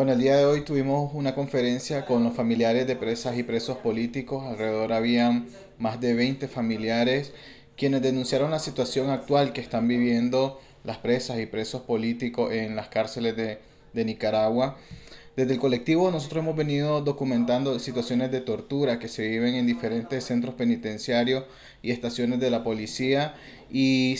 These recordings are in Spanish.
Bueno, el día de hoy tuvimos una conferencia con los familiares de presas y presos políticos. Alrededor habían más de 20 familiares quienes denunciaron la situación actual que están viviendo las presas y presos políticos en las cárceles de, Nicaragua. Desde el colectivo nosotros hemos venido documentando situaciones de tortura que se viven en diferentes centros penitenciarios y estaciones de la policía y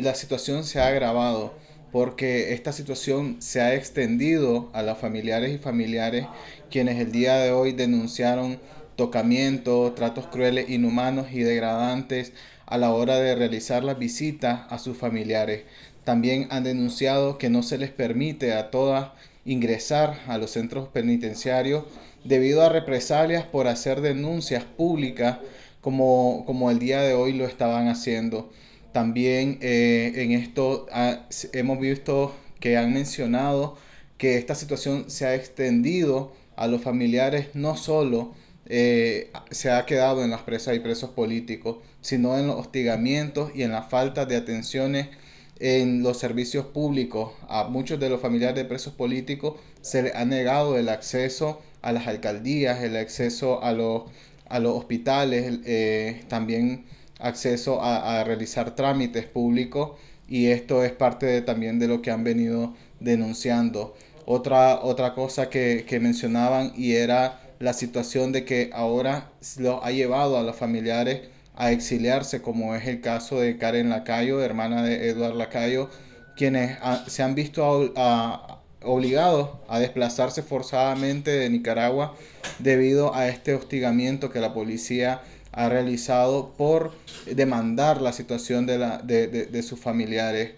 la situación se ha agravado porque esta situación se ha extendido a los familiares y familiares quienes el día de hoy denunciaron tocamientos, tratos crueles, inhumanos y degradantes a la hora de realizar las visitas a sus familiares. También han denunciado que no se les permite a todas ingresar a los centros penitenciarios debido a represalias por hacer denuncias públicas como, como el día de hoy lo estaban haciendo. También eh, en esto ah, hemos visto que han mencionado que esta situación se ha extendido a los familiares, no solo eh, se ha quedado en las presas y presos políticos, sino en los hostigamientos y en la falta de atenciones en los servicios públicos. A muchos de los familiares de presos políticos se les ha negado el acceso a las alcaldías, el acceso a los, a los hospitales, eh, también acceso a, realizar trámites públicos y esto es parte también de lo que han venido denunciando. Otra, otra cosa que, mencionaban y era la situación de que ahora lo ha llevado a los familiares a exiliarse, como es el caso de Karen Lacayo, hermana de Eduardo Lacayo, quienes se han visto obligados a desplazarse forzadamente de Nicaragua debido a este hostigamiento que la policía ha realizado por demandar la situación de, sus familiares.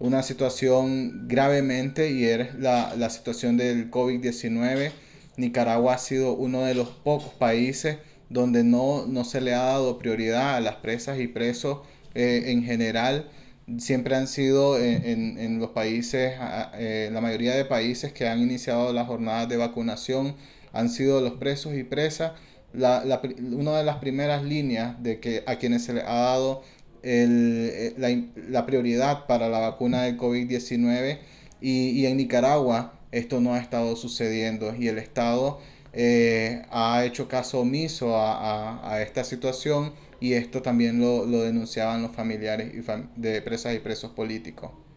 Una situación gravemente y es la, situación del COVID-19. Nicaragua ha sido uno de los pocos países donde no, se le ha dado prioridad a las presas y presos eh, en general siempre han sido en, los países, eh, la mayoría de países que han iniciado las jornadas de vacunación han sido los presos y presas la, la, una de las primeras líneas de que a quienes se le ha dado el, eh, la, la, prioridad para la vacuna del COVID-19 y, en Nicaragua esto no ha estado sucediendo y el Estado eh, ha hecho caso omiso a, esta situación y esto también lo, lo denunciaban los familiares de presas y presos políticos.